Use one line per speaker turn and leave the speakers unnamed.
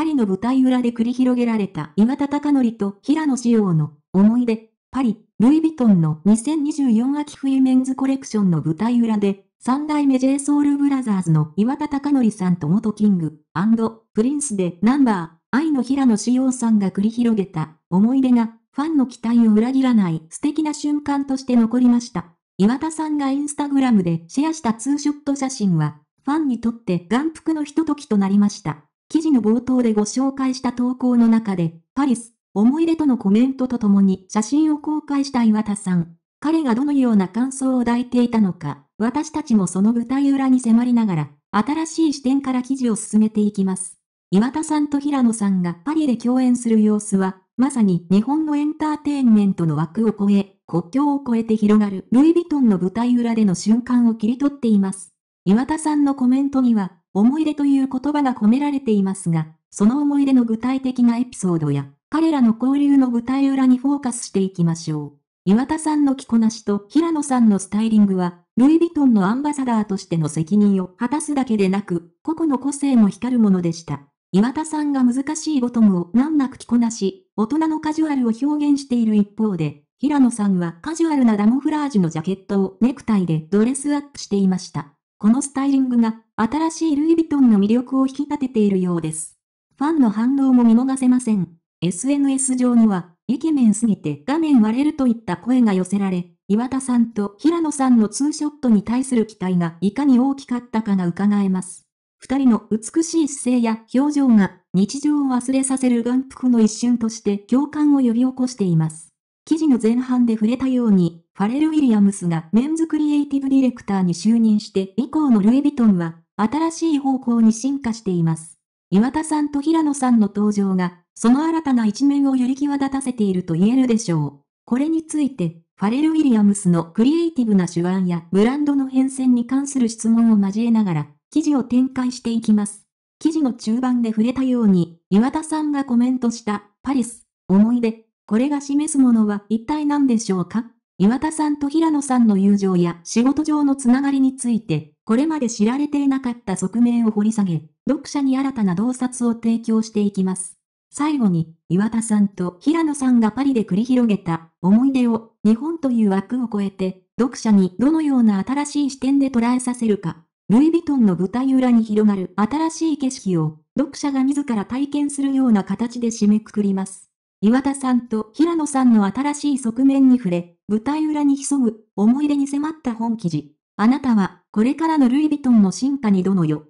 パリの舞台裏で繰り広げられた岩田貴則と平野紫耀の思い出、パリ、ルイ・ヴィトンの2024秋冬メンズコレクションの舞台裏で、三代目 j ソウルブラザーズの岩田貴則さんと元キング、プリンスでナンバー、愛の平野紫耀さんが繰り広げた思い出が、ファンの期待を裏切らない素敵な瞬間として残りました。岩田さんがインスタグラムでシェアしたツーショット写真は、ファンにとって眼福のひとときとなりました。記事の冒頭でご紹介した投稿の中で、パリス、思い出とのコメントとともに写真を公開した岩田さん。彼がどのような感想を抱いていたのか、私たちもその舞台裏に迫りながら、新しい視点から記事を進めていきます。岩田さんと平野さんがパリで共演する様子は、まさに日本のエンターテインメントの枠を超え、国境を越えて広がるルイ・ヴィトンの舞台裏での瞬間を切り取っています。岩田さんのコメントには、思い出という言葉が込められていますが、その思い出の具体的なエピソードや、彼らの交流の舞台裏にフォーカスしていきましょう。岩田さんの着こなしと平野さんのスタイリングは、ルイ・ヴィトンのアンバサダーとしての責任を果たすだけでなく、個々の個性も光るものでした。岩田さんが難しいボトムを難なく着こなし、大人のカジュアルを表現している一方で、平野さんはカジュアルなダモフラージュのジャケットをネクタイでドレスアップしていました。このスタイリングが新しいルイ・ヴィトンの魅力を引き立てているようです。ファンの反応も見逃せません。SNS 上には、イケメンすぎて画面割れるといった声が寄せられ、岩田さんと平野さんのツーショットに対する期待がいかに大きかったかが伺えます。二人の美しい姿勢や表情が日常を忘れさせる眼福の一瞬として共感を呼び起こしています。記事の前半で触れたように、ファレル・ウィリアムスがメンズクリエイティブディレクターに就任して以降のルイ・ヴィトンは、新しい方向に進化しています。岩田さんと平野さんの登場が、その新たな一面をより際立たせていると言えるでしょう。これについて、ファレル・ウィリアムスのクリエイティブな手腕やブランドの変遷に関する質問を交えながら、記事を展開していきます。記事の中盤で触れたように、岩田さんがコメントした、パリス、思い出、これが示すものは一体何でしょうか岩田さんと平野さんの友情や仕事上のつながりについて、これまで知られていなかった側面を掘り下げ、読者に新たな洞察を提供していきます。最後に、岩田さんと平野さんがパリで繰り広げた思い出を日本という枠を超えて、読者にどのような新しい視点で捉えさせるか、ルイ・ヴィトンの舞台裏に広がる新しい景色を読者が自ら体験するような形で締めくくります。岩田さんと平野さんの新しい側面に触れ、舞台裏に潜む思い出に迫った本記事。あなたはこれからのルイ・ヴィトンの進化にどのよ